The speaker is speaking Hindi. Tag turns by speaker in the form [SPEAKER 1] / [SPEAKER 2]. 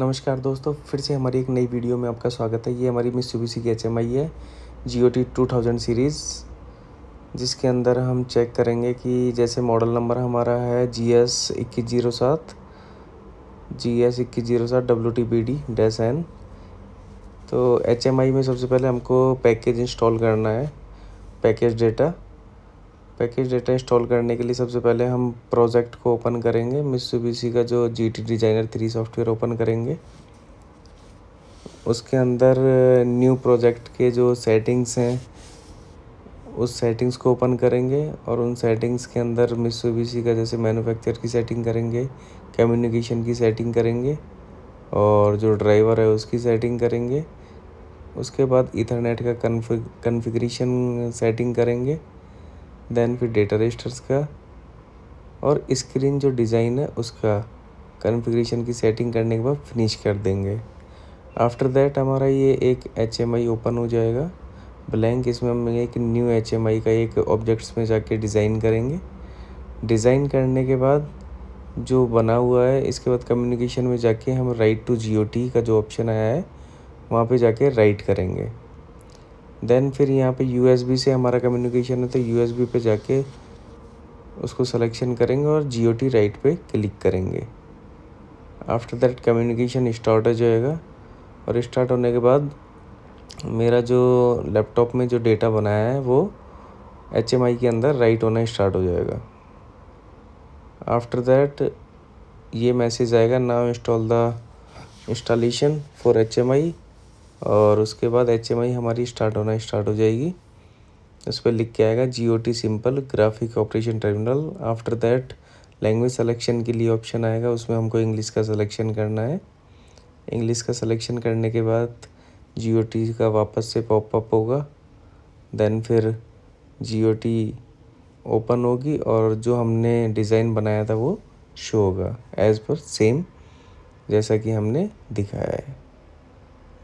[SPEAKER 1] नमस्कार दोस्तों फिर से हमारी एक नई वीडियो में आपका स्वागत है ये हमारी मिस यू की एच एम आई है G O T two thousand series जिसके अंदर हम चेक करेंगे कि जैसे मॉडल नंबर हमारा है जी एस इक्कीस जीरो सात जी एस इक्कीस जीरो सात W T B D dash N तो एच एम आई में सबसे पहले हमको पैकेज इंस्टॉल करना है package data package data install करने के लिए सबसे पहले हम प्रोजेक्ट को ओपन करेंगे मिसुबिशी का जो G T designer three software open करेंगे उसके अंदर न्यू प्रोजेक्ट के जो सेटिंग्स हैं उस सेटिंग्स को ओपन करेंगे और उन सेटिंग्स के अंदर मिसुबिशी का जैसे मैन्युफैक्चर की सेटिंग करेंगे कम्युनिकेशन की सेटिंग करेंगे और जो ड्राइवर है उसकी सेटिंग करेंगे उसके बाद इथरनेट का कन्फिग्रेशन सेटिंग करेंगे देन फिर डेटा रजिस्टर्स का और स्क्रीन जो डिज़ाइन है उसका कन्फिग्रेशन की सेटिंग करने के बाद फिनिश कर देंगे आफ्टर दैट हमारा ये एक एच ओपन हो जाएगा ब्लैंक इसमें हम एक न्यू एच का एक ऑब्जेक्ट्स में जाके डिज़ाइन करेंगे डिज़ाइन करने के बाद जो बना हुआ है इसके बाद कम्युनिकेशन में जाके हम राइट टू जी का जो ऑप्शन आया है वहाँ पे जाके राइट करेंगे देन फिर यहाँ पे यू से हमारा कम्युनिकेशन है तो यू पे जाके उसको सिलेक्शन करेंगे और जी ओ टी राइट पे क्लिक करेंगे आफ्टर दैट कम्युनिकेशन स्टार्ट हो जाएगा और स्टार्ट होने के बाद मेरा जो लैपटॉप में जो डेटा बनाया है वो एच एम आई के अंदर राइट होना स्टार्ट हो जाएगा आफ्टर दैट ये मैसेज आएगा now install the installation for H M I और उसके बाद एच हमारी स्टार्ट होना स्टार्ट हो जाएगी उस पर लिख के आएगा G O T simple graphic operation terminal after that language selection के लिए ऑप्शन आएगा उसमें हमको इंग्लिश का सलेक्शन करना है इंग्लिश का सलेक्शन करने के बाद जी ओ टी का वापस से पॉपअप होगा देन फिर जी ओ टी ओपन होगी और जो हमने डिज़ाइन बनाया था वो शो होगा एज़ पर सेम जैसा कि हमने दिखाया है